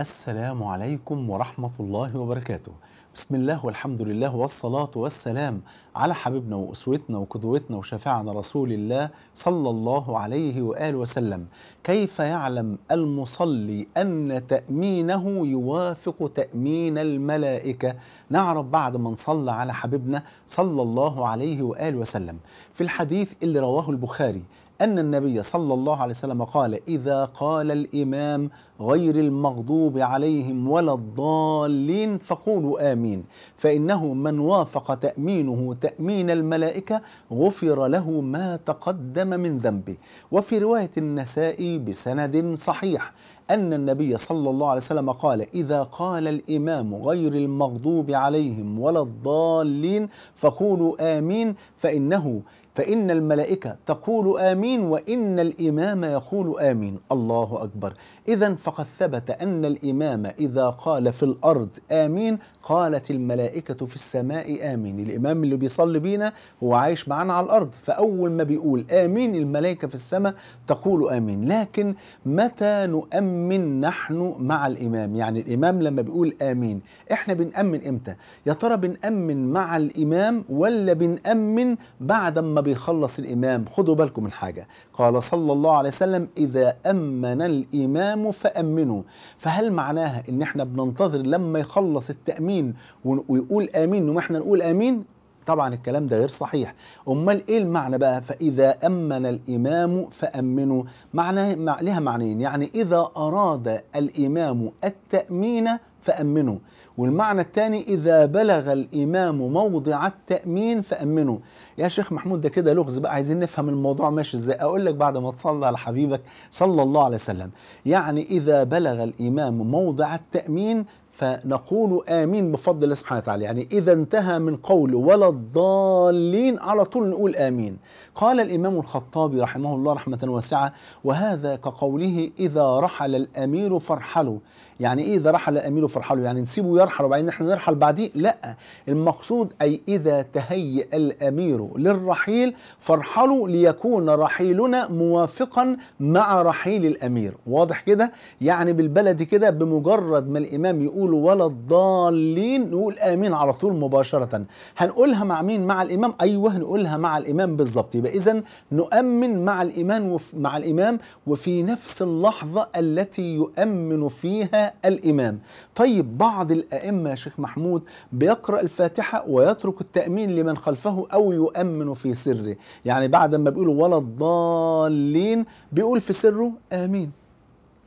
السلام عليكم ورحمة الله وبركاته بسم الله والحمد لله والصلاة والسلام على حبيبنا وأسوتنا وقدوتنا وشفاعنا رسول الله صلى الله عليه وآله وسلم كيف يعلم المصلي أن تأمينه يوافق تأمين الملائكة نعرف بعد من صلى على حبيبنا صلى الله عليه وآله وسلم في الحديث اللي رواه البخاري أن النبي صلى الله عليه وسلم قال إذا قال الإمام غير المغضوب عليهم ولا الضالين فقولوا آمين فإنه من وافق تأمينه تأمين الملائكة غفر له ما تقدم من ذنبه وفي رواية النسائي بسند صحيح أن النبي صلى الله عليه وسلم قال إذا قال الإمام غير المغضوب عليهم ولا الضالين فقولوا آمين فإنه فإن الملائكة تقول آمين وإن الإمام يقول آمين الله أكبر إذا فقد ثبت أن الإمام إذا قال في الأرض آمين قالت الملائكة في السماء آمين الإمام اللي بيصلي بينا هو عايش معانا على الأرض فأول ما بيقول آمين الملائكة في السماء تقول آمين لكن متى نؤمن نحن مع الإمام يعني الإمام لما بيقول آمين إحنا بنأمن إمتى يا ترى بنأمن مع الإمام ولا بنأمن بعد ما بيخلص الإمام خدوا بالكم من حاجة قال صلى الله عليه وسلم إذا أمن الإمام فأمنوا فهل معناها إن إحنا بننتظر لما يخلص التأمين ويقول آمين وما إحنا نقول آمين طبعا الكلام ده غير صحيح امال ايه المعنى بقى فاذا امن الامام فامنوا معناها لها معنيين يعني اذا اراد الامام التامين فأمنوا والمعنى الثاني إذا بلغ الإمام موضع التأمين فأمنوا يا شيخ محمود ده كده لغز بقى عايزين نفهم الموضوع ماشي إزاي أقول لك بعد ما تصلى على حبيبك صلى الله عليه وسلم يعني إذا بلغ الإمام موضع التأمين فنقول آمين بفضل الله سبحانه وتعالى يعني إذا انتهى من قول ولا الضالين على طول نقول آمين قال الإمام الخطابي رحمه الله رحمة واسعة وهذا كقوله إذا رحل الأمير فارحلوا يعني ايه اذا رحل الامير فرحله يعني نسيبه يرحل وبعدين احنا نرحل بعديه لا المقصود اي اذا تهيأ الامير للرحيل فرحلوا ليكون رحيلنا موافقا مع رحيل الامير واضح كده يعني بالبلد كده بمجرد ما الامام يقول ولا الضالين نقول امين على طول مباشره هنقولها مع مين مع الامام ايوه نقولها مع الامام بالظبط يبقى اذا نؤمن مع الامام مع الامام وفي نفس اللحظه التي يؤمن فيها الإمام طيب بعض الأئمة شيخ محمود بيقرأ الفاتحة ويترك التأمين لمن خلفه أو يؤمن في سره يعني بعد ما بيقولوا ولا الضالين بيقول في سره آمين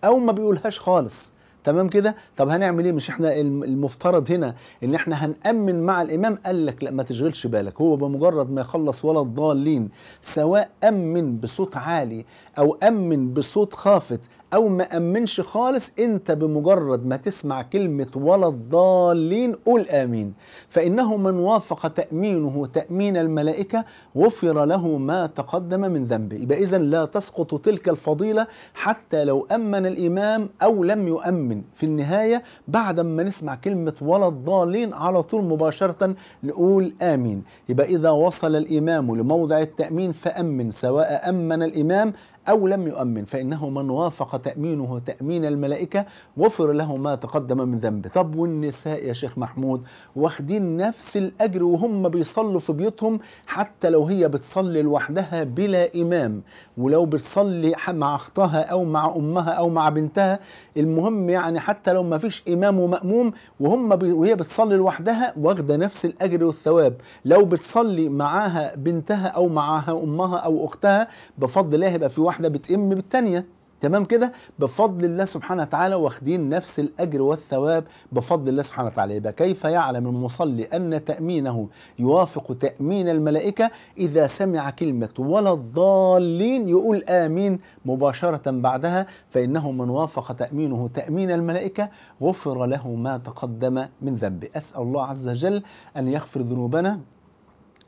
أو ما بيقولهاش خالص تمام كده طب هنعمل ايه مش احنا المفترض هنا ان احنا هنأمن مع الامام قال لك لا ما تشغلش بالك هو بمجرد ما يخلص ولا الضالين سواء أمن بصوت عالي او أمن بصوت خافت او ما امنش خالص انت بمجرد ما تسمع كلمه ولا الضالين قول امين فانه من وافق تامينه تامين الملائكه غفر له ما تقدم من ذنبه يبقى اذا لا تسقط تلك الفضيله حتى لو امن الامام او لم يؤمن في النهايه بعد ما نسمع كلمه ولا الضالين على طول مباشره نقول امين يبقى اذا وصل الامام لموضع التامين فامن سواء امن الامام أو لم يؤمن فإنه من وافق تأمينه تأمين الملائكة غفر له ما تقدم من ذنب طب والنساء يا شيخ محمود واخدين نفس الأجر وهم بيصلوا في بيوتهم حتى لو هي بتصلي لوحدها بلا إمام ولو بتصلي مع أختها أو مع أمها أو مع بنتها المهم يعني حتى لو ما فيش إمام ومأموم وهم بي وهي بتصلي لوحدها واخدة نفس الأجر والثواب لو بتصلي معاها بنتها أو معاها أمها أو أختها بفضل الله يبقى في واحد واحده بتئم بالثانيه تمام كده بفضل الله سبحانه وتعالى واخدين نفس الاجر والثواب بفضل الله سبحانه وتعالى يبقى كيف يعلم المصلي ان تامينه يوافق تامين الملائكه اذا سمع كلمه ولا الضالين يقول امين مباشره بعدها فانه من وافق تامينه تامين الملائكه غفر له ما تقدم من ذنبه اسال الله عز وجل ان يغفر ذنوبنا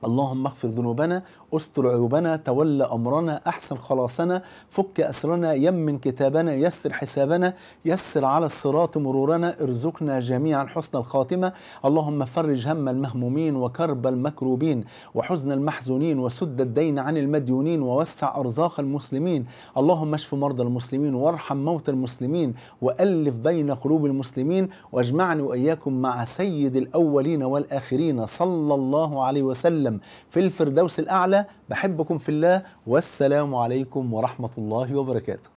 اللهم اغفر ذنوبنا استر عيوبنا تولى امرنا احسن خلاصنا فك اسرنا يمن كتابنا يسر حسابنا يسر على الصراط مرورنا ارزقنا جميعا حسن الخاتمه اللهم فرج هم المهمومين وكرب المكروبين وحزن المحزونين وسد الدين عن المديونين ووسع ارزاق المسلمين اللهم اشف مرضى المسلمين وارحم موتى المسلمين والف بين قلوب المسلمين واجمعني واياكم مع سيد الاولين والاخرين صلى الله عليه وسلم وسلم في الفردوس الأعلى بحبكم في الله والسلام عليكم ورحمة الله وبركاته